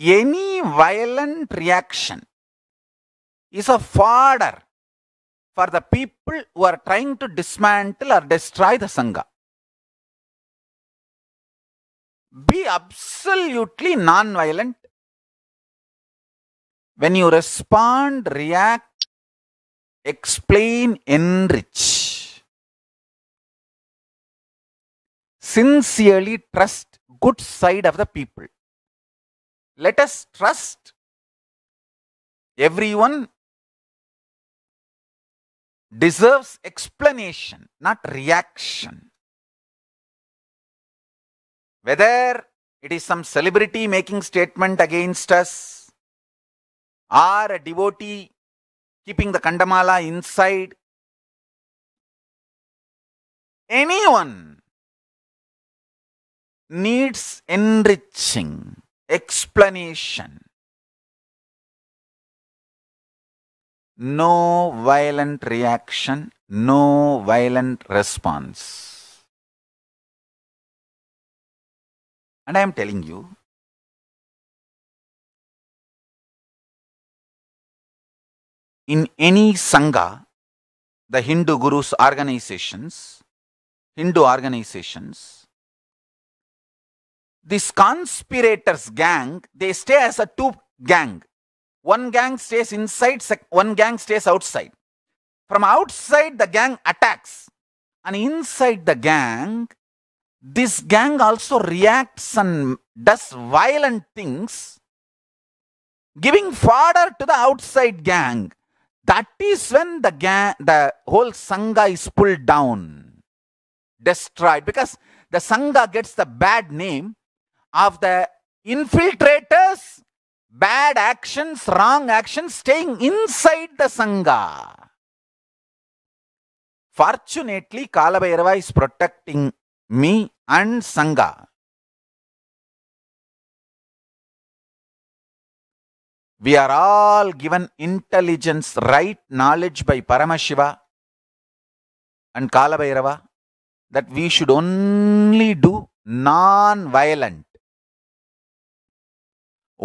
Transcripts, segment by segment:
any violent reaction is a fodder for the people who are trying to dismantle or destroy the Sangha. Be absolutely non violent. When you respond, react, explain, enrich. Sincerely trust good side of the people let us trust everyone deserves explanation, not reaction. Whether it is some celebrity making statement against us or a devotee keeping the Kandamala inside, anyone needs enriching explanation. No violent reaction, no violent response. And I am telling you, in any Sangha, the Hindu Gurus organizations, Hindu organizations, this conspirators gang, they stay as a two gang. One gang stays inside, one gang stays outside. From outside, the gang attacks. And inside the gang, this gang also reacts and does violent things, giving fodder to the outside gang. That is when the gang, the whole Sangha is pulled down, destroyed. Because the Sangha gets the bad name of the infiltrators, bad actions, wrong actions staying inside the Sangha. Fortunately, Kalabhairava is protecting me and Sangha. We are all given intelligence, right knowledge by Paramashiva and Kalabhairava that we should only do non violent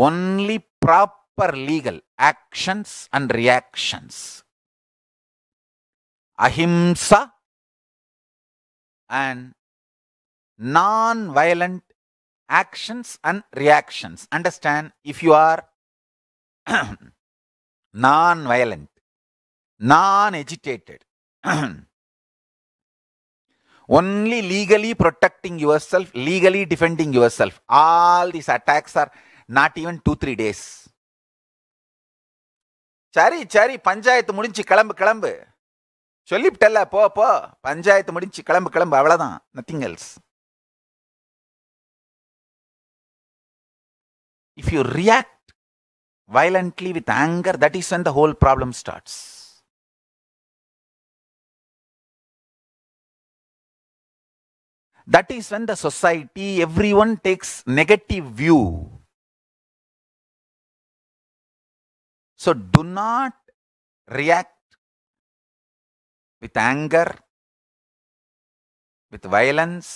only proper legal actions and reactions. Ahimsa and non-violent actions and reactions. Understand, if you are non-violent, non-agitated, only legally protecting yourself, legally defending yourself, all these attacks are not even two three days சரி சரி பஞ்சாயத்து முடிஞ்சு கிளம்பு கிளம்பு சொல்லிவிட்டல்ல போ போ பஞ்சாயத்து முடிஞ்சு கிளம்பு கிளம்பு அவ்வளோதான் nothing else if you react violently with anger that is when the whole problem starts that is is the society everyone takes negative view So do not react with anger, with violence.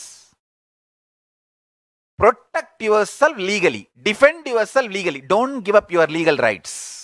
Protect yourself legally. Defend yourself legally. Don't give up your legal rights.